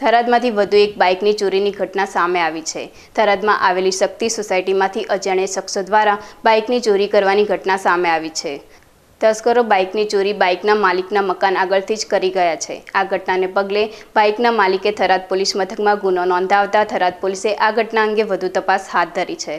થરાદમાંથી વધુ એક બાઇકની ચોરીની ઘટના સામે આવી છે થરાદમાં આવેલી શક્તિ સોસાયટીમાંથી અજાણ્યા શખ્સો દ્વારા બાઇકની ચોરી કરવાની ઘટના સામે આવી છે તસ્કરો બાઇકની ચોરી બાઇકના માલિકના મકાન આગળથી જ કરી ગયા છે આ ઘટનાને પગલે બાઇકના માલિકે થરાદ પોલીસ મથકમાં ગુનો નોંધાવતા થરાદ પોલીસે આ ઘટના અંગે વધુ તપાસ હાથ ધરી છે